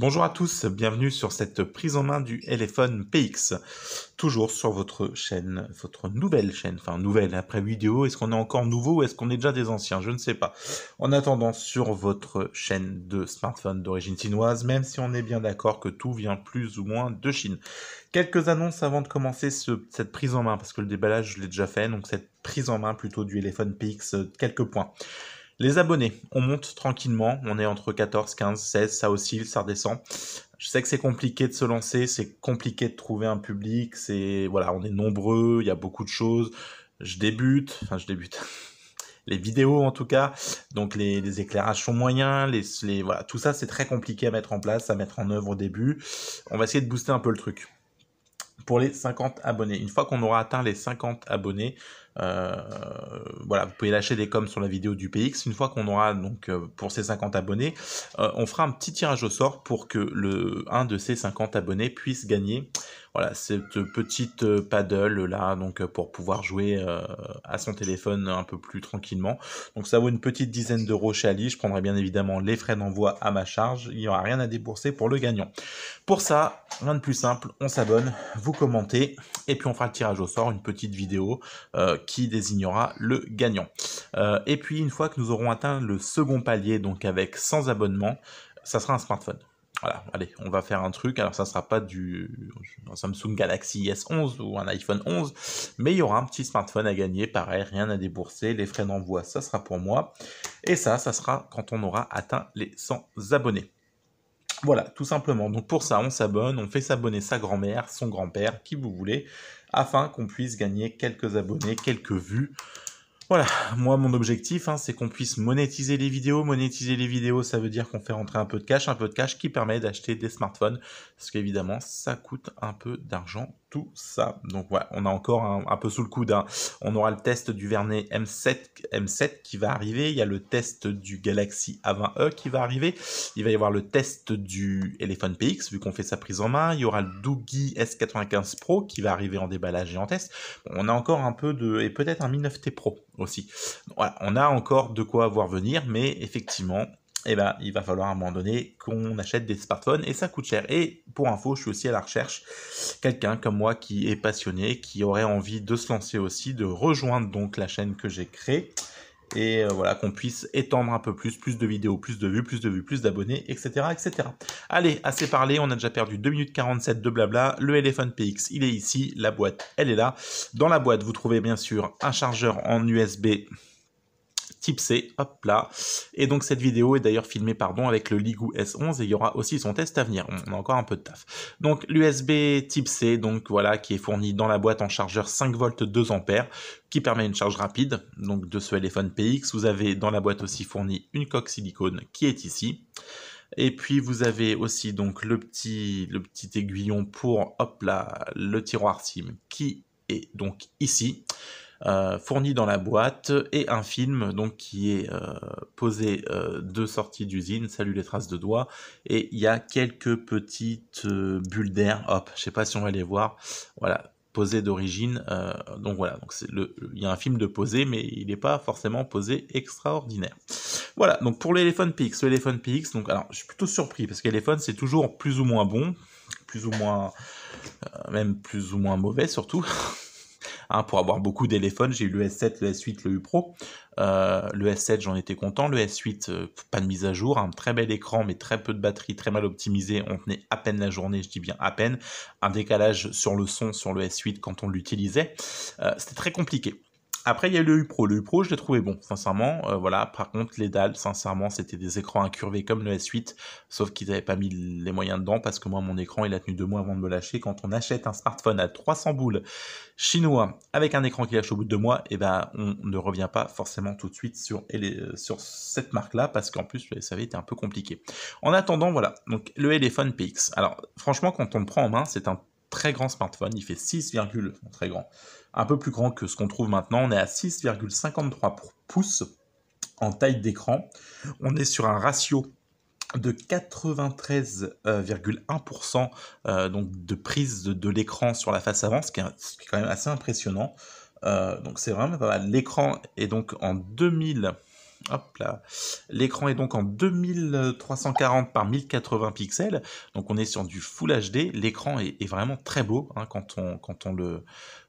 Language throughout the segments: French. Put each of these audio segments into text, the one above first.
Bonjour à tous, bienvenue sur cette prise en main du téléphone PX. Toujours sur votre chaîne, votre nouvelle chaîne, enfin nouvelle après vidéo. Est-ce qu'on est encore nouveau ou est-ce qu'on est déjà des anciens Je ne sais pas. En attendant, sur votre chaîne de smartphone d'origine chinoise, même si on est bien d'accord que tout vient plus ou moins de Chine. Quelques annonces avant de commencer cette prise en main, parce que le déballage, je l'ai déjà fait, donc cette prise en main plutôt du téléphone PX, euh, quelques points. Les abonnés, on monte tranquillement, on est entre 14, 15, 16, ça oscille, ça redescend. Je sais que c'est compliqué de se lancer, c'est compliqué de trouver un public, c'est voilà, on est nombreux, il y a beaucoup de choses. Je débute, enfin je débute. les vidéos en tout cas, donc les, éclairages sont moyens, les, les voilà, tout ça c'est très compliqué à mettre en place, à mettre en œuvre au début. On va essayer de booster un peu le truc pour les 50 abonnés. Une fois qu'on aura atteint les 50 abonnés, euh, voilà, vous pouvez lâcher des coms sur la vidéo du PX. Une fois qu'on aura donc euh, pour ces 50 abonnés, euh, on fera un petit tirage au sort pour que le un de ces 50 abonnés puisse gagner voilà cette petite paddle là donc pour pouvoir jouer à son téléphone un peu plus tranquillement donc ça vaut une petite dizaine d'euros chez Ali je prendrai bien évidemment les frais d'envoi à ma charge il n'y aura rien à débourser pour le gagnant pour ça rien de plus simple on s'abonne vous commentez et puis on fera le tirage au sort une petite vidéo qui désignera le gagnant. Euh, et puis une fois que nous aurons atteint le second palier, donc avec 100 abonnements, ça sera un smartphone. Voilà, allez, on va faire un truc. Alors, ça ne sera pas du Samsung Galaxy S11 ou un iPhone 11, mais il y aura un petit smartphone à gagner. Pareil, rien à débourser. Les frais d'envoi, ça sera pour moi. Et ça, ça sera quand on aura atteint les 100 abonnés. Voilà, tout simplement. Donc pour ça, on s'abonne, on fait s'abonner sa grand-mère, son grand-père, qui vous voulez, afin qu'on puisse gagner quelques abonnés, quelques vues. Voilà, moi mon objectif, hein, c'est qu'on puisse monétiser les vidéos. Monétiser les vidéos, ça veut dire qu'on fait rentrer un peu de cash, un peu de cash qui permet d'acheter des smartphones, parce qu'évidemment, ça coûte un peu d'argent tout ça. Donc voilà, on a encore un, peu sous le coude. Hein. On aura le test du Vernet M7, M7 qui va arriver. Il y a le test du Galaxy A20e qui va arriver. Il va y avoir le test du téléphone PX, vu qu'on fait sa prise en main. Il y aura le Doogie S95 Pro qui va arriver en déballage et en test. on a encore un peu de... et peut-être un Mi 9T Pro aussi. Voilà, on a encore de quoi voir venir, mais effectivement, eh ben, il va falloir à un moment donné qu'on achète des smartphones et ça coûte cher. Et pour info, je suis aussi à la recherche quelqu'un comme moi qui est passionné, qui aurait envie de se lancer aussi, de rejoindre donc la chaîne que j'ai créée et euh, voilà qu'on puisse étendre un peu plus, plus de vidéos, plus de vues, plus de vues, plus d'abonnés, etc., etc. Allez, assez parlé, on a déjà perdu 2 minutes 47 de blabla, le téléphone PX, il est ici, la boîte, elle est là. Dans la boîte, vous trouvez bien sûr un chargeur en USB type c hop là. Et donc cette vidéo est d'ailleurs filmée pardon avec le Ligou S11 et il y aura aussi son test à venir. On a encore un peu de taf. Donc l'USB type C donc voilà qui est fourni dans la boîte en chargeur 5 volts 2 ampères qui permet une charge rapide donc de ce téléphone PX. Vous avez dans la boîte aussi fourni une coque silicone qui est ici. Et puis vous avez aussi donc le petit, le petit aiguillon pour hop là, le tiroir SIM qui est donc ici. Euh, fourni dans la boîte et un film donc qui est euh, posé euh, de sortie d'usine, salut les traces de doigts et il y a quelques petites euh, bulles d'air, hop, je sais pas si on va les voir. Voilà, posé d'origine. donc voilà, donc c'est le il y a un film de posé mais il n'est pas forcément posé extraordinaire. Voilà, donc pour l'Elephone PX, l'Elephone PX, donc alors je suis plutôt surpris parce qu'Elephone c'est toujours plus ou moins bon, plus ou moins même plus ou moins mauvais surtout. Hein, pour avoir beaucoup d'éléphones, j'ai eu le S7, le S8, le U Pro. Euh, le S7, j'en étais content. Le S8, euh, pas de mise à jour. Un très bel écran, mais très peu de batterie, très mal optimisé. On tenait à peine la journée, je dis bien à peine. Un décalage sur le son sur le S8 quand on l'utilisait. Euh, c'était très compliqué. Après, il y a eu le U-Pro. Le U-Pro, je l'ai trouvé bon, sincèrement. Euh, voilà. Par contre, les dalles, sincèrement, c'était des écrans incurvés comme le S8, sauf qu'ils n'avaient pas mis les moyens dedans parce que moi, mon écran, il a tenu deux mois avant de me lâcher. Quand on achète un smartphone à 300 boules chinois avec un écran qui lâche au bout de deux mois, eh ben, on ne revient pas forcément tout de suite sur, euh, sur cette marque-là parce qu'en plus, le SAV était un peu compliqué. En attendant, voilà. Donc, le téléphone PX. Alors, franchement, quand on le prend en main, c'est un grand smartphone, il fait 6, très grand, un peu plus grand que ce qu'on trouve maintenant, on est à 6,53 pouces en taille d'écran, on est sur un ratio de 93,1% euh, donc de prise de, l'écran sur la face avant, ce qui est, quand même assez impressionnant. Euh, donc c'est vraiment pas mal. L'écran est donc en 2000 Hop là. L'écran est donc en 2340 par 1080 pixels. Donc on est sur du Full HD. L'écran est, vraiment très beau hein, quand, on, quand, on le,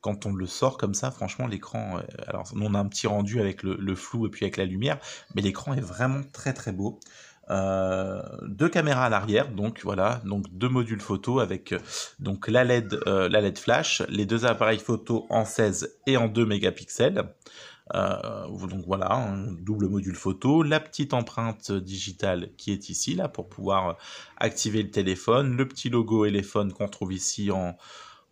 quand on le sort comme ça. Franchement, l'écran. Euh, alors on a un petit rendu avec le, flou et puis avec la lumière. Mais l'écran est vraiment très très beau. Euh, deux caméras à l'arrière, donc voilà, donc deux modules photo avec donc la LED, euh, la LED flash, les deux appareils photo en 16 et en 2 mégapixels. Euh, donc voilà, un double module photo, la petite empreinte digitale qui est ici, là, pour pouvoir activer le téléphone, le petit logo téléphone qu'on trouve ici en,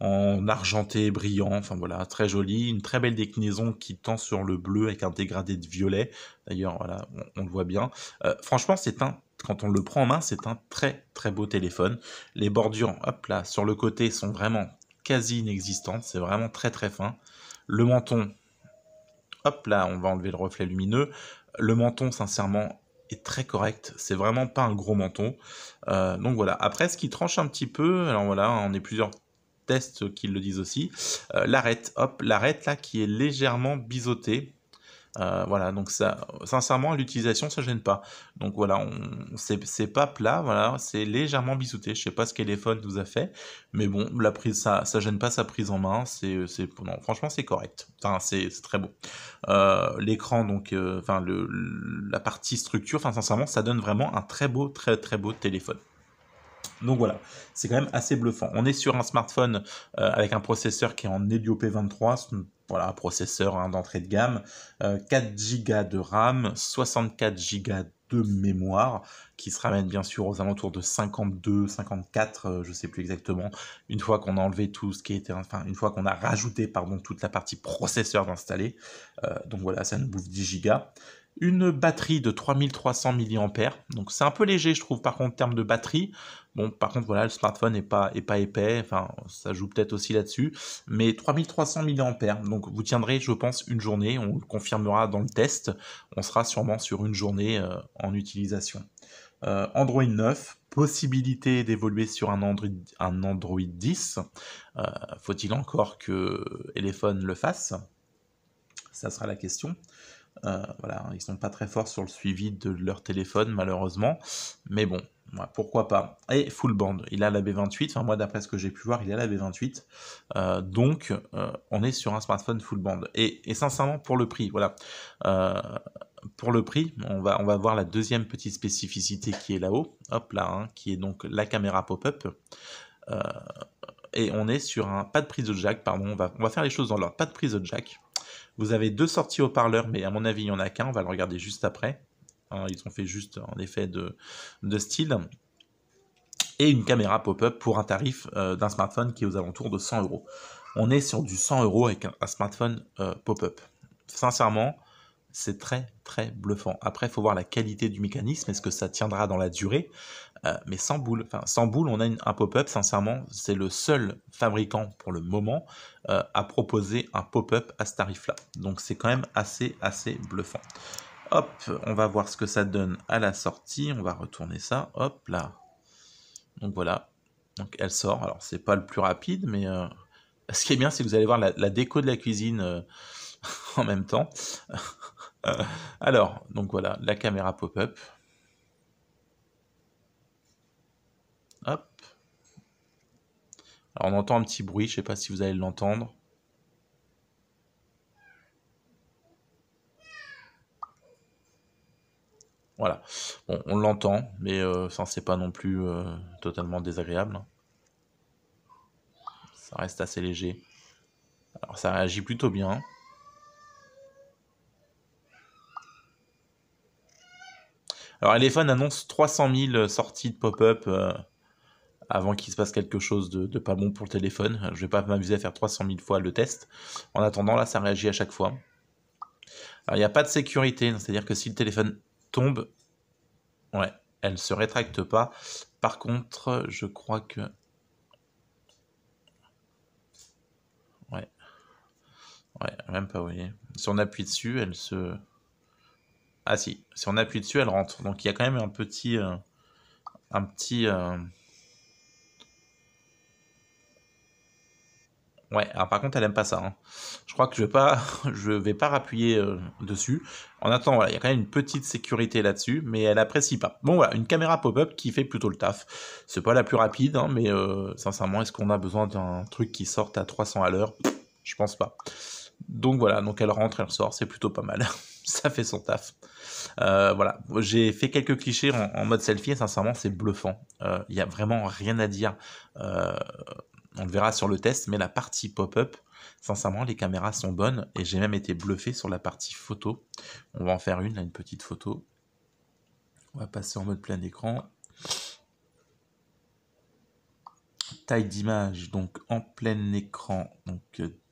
en argenté brillant, enfin voilà, très joli, une très belle déclinaison qui tend sur le bleu avec un dégradé de violet, d'ailleurs voilà, on, le voit bien. Euh, franchement, c'est un quand on le prend en main, c'est un très très beau téléphone. Les bordures, hop là, sur le côté sont vraiment quasi inexistantes, c'est vraiment très très fin. Le menton, Hop là, on va enlever le reflet lumineux. Le menton, sincèrement, est très correct. C'est vraiment pas un gros menton. Euh, donc voilà. Après, ce qui tranche un petit peu, alors voilà, on est plusieurs tests qui le disent aussi. Euh, l'arête, hop, l'arête là qui est légèrement biseautée. Euh, voilà, donc ça, sincèrement, l'utilisation, ça gêne pas. Donc voilà, on, c'est, pas plat, voilà, c'est légèrement bisouté Je sais pas ce téléphone nous a fait, mais bon, la prise, ça, ça gêne pas sa prise en main. C'est, c'est, franchement, c'est correct. Enfin, c'est, très beau. l'écran, donc, euh, enfin, le, la partie structure, enfin, sincèrement, ça donne vraiment un très beau, très, très beau téléphone. Donc voilà, c'est quand même assez bluffant. On est sur un smartphone euh, avec un processeur qui est en Helio P23, voilà, processeur hein, d'entrée de gamme, 4 euh, Go de RAM, 64 Go de mémoire, qui se ramène bien sûr aux alentours de 52, 54, je je sais plus exactement, une fois qu'on a enlevé tout ce qui était, enfin, une fois qu'on a rajouté, pardon, toute la partie processeur d'installer. Euh, donc voilà, ça nous bouffe 10 Go une batterie de 3300 mAh. Donc c'est un peu léger, je trouve, par contre, en termes de batterie. Bon, par contre, voilà, le smartphone n'est pas, pas épais, enfin, ça joue peut-être aussi là-dessus. Mais 3300 mAh, donc vous tiendrez, je pense, une journée. On le confirmera dans le test. On sera sûrement sur une journée euh, en utilisation. Euh, Android 9, possibilité d'évoluer sur un Android, un Android 10. Euh, faut-il encore que téléphone le fasse Ça sera la question. Euh, voilà, hein, ils sont pas très forts sur le suivi de leur téléphone, malheureusement. Mais bon, pourquoi pas. Et full band, il a la B28, enfin moi d'après ce que j'ai pu voir, il a la B28. Euh, donc euh, on est sur un smartphone full band. Et, sincèrement pour le prix, voilà. pour le prix, on va, on va voir la deuxième petite spécificité qui est là-haut, hop là, hein, qui est donc la caméra pop-up. et on est sur un pas de prise de jack, pardon, on va, on va faire les choses dans l'ordre, pas de prise de jack. Vous avez deux sorties haut parleur, mais à mon avis, il n'y en a qu'un. On va le regarder juste après. Hein, ils ont fait juste en effet de, de style. Et une caméra pop-up pour un tarif euh, d'un smartphone qui est aux alentours de 100 euros. On est sur du 100 euros avec un, smartphone euh, pop-up. Sincèrement, c'est très très bluffant. Après, il faut voir la qualité du mécanisme, est-ce que ça tiendra dans la durée euh, mais sans boule, enfin, sans boule, on a un pop-up. Sincèrement, c'est le seul fabricant pour le moment euh, à proposer un pop-up à ce tarif-là. Donc c'est quand même assez, assez bluffant. Hop, on va voir ce que ça donne à la sortie. On va retourner ça. Hop là. Donc voilà. Donc elle sort. Alors c'est pas le plus rapide, mais euh, ce qui est bien, c'est que vous allez voir la, la déco de la cuisine en même temps. alors, donc voilà, la caméra pop-up. Hop. Alors on entend un petit bruit, je ne sais pas si vous allez l'entendre. Voilà, bon, on l'entend, mais ça euh, c'est pas non plus euh, totalement désagréable. Hein. Ça reste assez léger. Alors ça réagit plutôt bien. Alors Elephone annonce 300 000 sorties de pop-up euh, avant qu'il se passe quelque chose de, pas bon pour le téléphone. Je ne vais pas m'amuser à faire 300 000 fois le test. En attendant, là, ça réagit à chaque fois. Alors, il n'y a pas de sécurité, hein. c'est-à-dire que si le téléphone tombe, ouais, elle ne se rétracte pas. Par contre, je crois que... Ouais. Ouais, même pas, vous voyez. Si on appuie dessus, elle se... Ah si, si on appuie dessus, elle rentre. Donc il y a quand même un petit... Euh, un petit... Euh, Ouais, alors par contre, elle aime pas ça. Hein. Je crois que je vais pas, je vais pas rappuyer euh, dessus. En attendant, voilà, il y a quand même une petite sécurité là-dessus, mais elle apprécie pas. Bon, voilà, une caméra pop-up qui fait plutôt le taf. C'est pas la plus rapide, hein, mais euh, sincèrement, est-ce qu'on a besoin d'un truc qui sorte à 300 à l'heure Je pense pas. Donc voilà, donc elle rentre, elle sort, c'est plutôt pas mal. ça fait son taf. Euh, voilà, j'ai fait quelques clichés en, mode selfie et sincèrement, c'est bluffant. Il n'y a vraiment rien à dire on le verra sur le test, mais la partie pop-up, sincèrement, les caméras sont bonnes et j'ai même été bluffé sur la partie photo. On va en faire une, là, une petite photo. On va passer en mode plein écran. Taille d'image, donc en plein écran, donc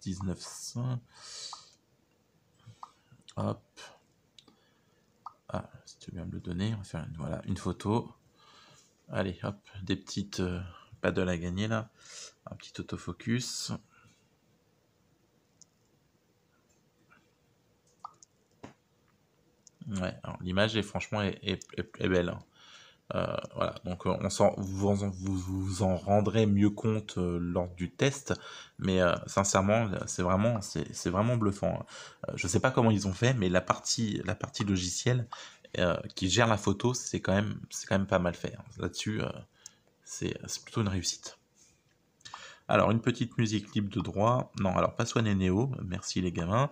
1900. Euh, hop. Ah, si tu veux bien me le donner, on va faire une, voilà, une photo. Allez, hop, des petites... Euh, de la gagner là. Un petit autofocus. l'image est franchement est, belle. Hein. Euh, voilà, donc euh, on vous, vous, vous, en rendrez mieux compte euh, lors du test, mais sincèrement, c'est vraiment, c'est vraiment bluffant. Hein. je sais pas comment ils ont fait, mais la partie, la partie logicielle qui gère la photo, c'est quand même, c'est quand même pas mal fait. Hein. Là-dessus, euh, c'est plutôt une réussite. Alors, une petite musique libre de droit. Non, alors pas soigner Néo, merci les gamins.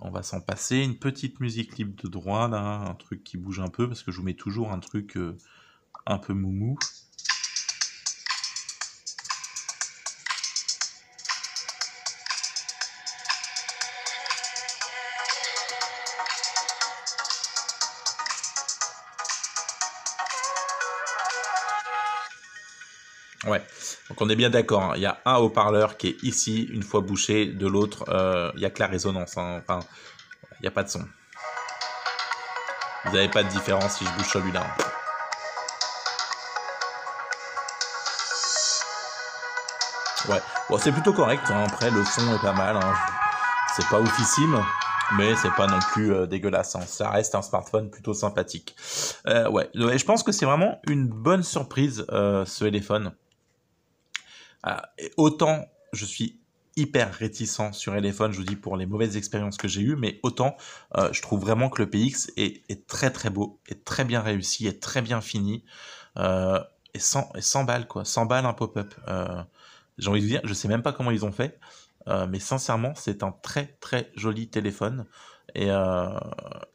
On va s'en passer. Une petite musique libre de droit, là, un truc qui bouge un peu, parce que je vous mets toujours un truc euh, un peu moumou. Ouais, donc on est bien d'accord. Hein. Il y a un haut-parleur qui est ici, une fois bouché, de l'autre, euh, il n'y a que la résonance. Hein. Enfin, il n'y a pas de son. Vous n'avez pas de différence si je bouche celui-là. Hein. Ouais, bon, c'est plutôt correct. Après, le son est pas mal. C'est pas oufissime mais c'est pas non plus euh, dégueulasse. Ça reste un smartphone plutôt sympathique. Euh, ouais. je pense que c'est vraiment une bonne surprise ce téléphone. Ah, autant je suis hyper réticent sur téléphone je vous dis pour les mauvaises expériences que j'ai eues, mais autant euh, je trouve vraiment que le PX est, très très beau, est très bien réussi, est très bien fini, euh, et, sans, et balles quoi, sans balles un pop-up. Euh, j'ai envie de dire, je sais même pas comment ils ont fait, mais sincèrement c'est un très très joli téléphone. Euh,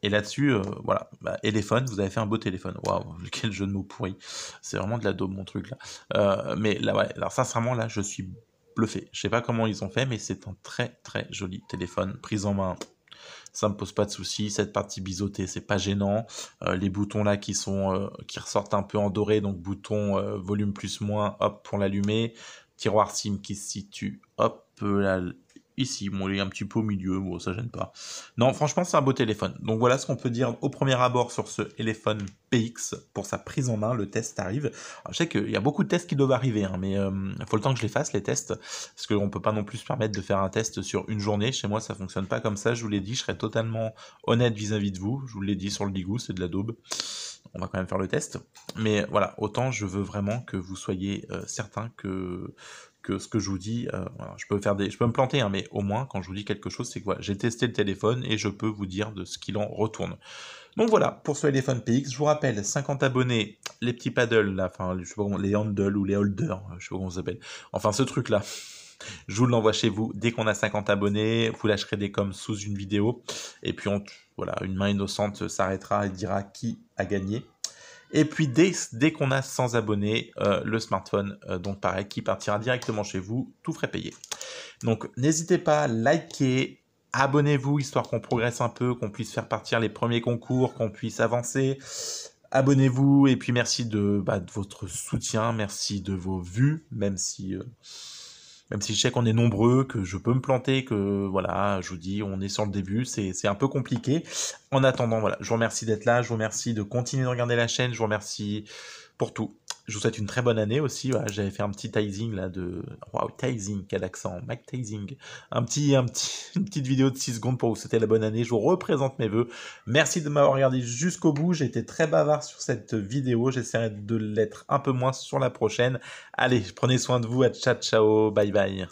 et, là-dessus, euh, voilà, téléphone, bah, vous avez fait un beau téléphone. Waouh, quel jeu de mots pourri. C'est vraiment de la daube, mon truc là. Euh, mais là, ouais, alors sincèrement, là, je suis bluffé. Je sais pas comment ils ont fait, mais c'est un très très joli téléphone. Prise en main, ça me pose pas de soucis. Cette partie biseautée, c'est pas gênant. les boutons là qui sont qui ressortent un peu en doré, donc bouton volume plus moins, hop, pour l'allumer. Tiroir SIM qui se situe, hop, là, ici. Bon, il est un petit peu au milieu, bon, ça gêne pas. Non, franchement, c'est un beau téléphone. Donc voilà ce qu'on peut dire au premier abord sur ce téléphone PX pour sa prise en main. Le test arrive. je sais qu'il y a beaucoup de tests qui doivent arriver, hein, mais il euh, faut le temps que je les fasse, les tests, parce qu'on peut pas non plus se permettre de faire un test sur une journée. Chez moi, ça fonctionne pas comme ça. Je vous l'ai dit, je serai totalement honnête vis-à-vis de vous. Je vous l'ai dit sur le Digou, c'est de la daube on va quand même faire le test. Mais voilà, autant je veux vraiment que vous soyez euh, certain que que ce que je vous dis, euh, je peux faire des, je peux me planter, hein, mais au moins quand je vous dis quelque chose, c'est que j'ai testé le téléphone et je peux vous dire de ce qu'il en retourne. Donc voilà, pour ce téléphone PX, je vous rappelle, 50 abonnés, les petits paddles, la enfin, je sais pas comment, les handles ou les holders, euh, je sais pas comment ça s'appelle, enfin ce truc là. Je vous l'envoie chez vous dès qu'on a 50 abonnés. Vous lâcherez des coms sous une vidéo. Et puis, on, voilà, une main innocente s'arrêtera et dira qui a gagné. Et puis dès, qu'on a 100 abonnés, euh, le smartphone, euh, donc pareil, qui partira directement chez vous, tout frais payé. Donc n'hésitez pas, likez, abonnez-vous, histoire qu'on progresse un peu, qu'on puisse faire partir les premiers concours, qu'on puisse avancer. Abonnez-vous et puis merci de, bah, votre soutien, merci de vos vues, même si... Euh, même si je sais qu'on est nombreux, que je peux me planter, que voilà, je vous dis, on est sur le début, c'est un peu compliqué. En attendant, voilà, je vous remercie d'être là, je vous remercie de continuer de regarder la chaîne, je vous remercie pour tout je vous souhaite une très bonne année aussi. J'avais fait un petit teasing là de. Wow, teasing, quel accent, Mac teasing. Un petit, un petit, une petite vidéo de 6 secondes pour vous souhaiter la bonne année. Je vous représente mes voeux. Merci de m'avoir regardé jusqu'au bout. J'ai été très bavard sur cette vidéo. J'essaierai de l'être un peu moins sur la prochaine. Allez, prenez soin de vous. À ciao, ciao. Bye bye.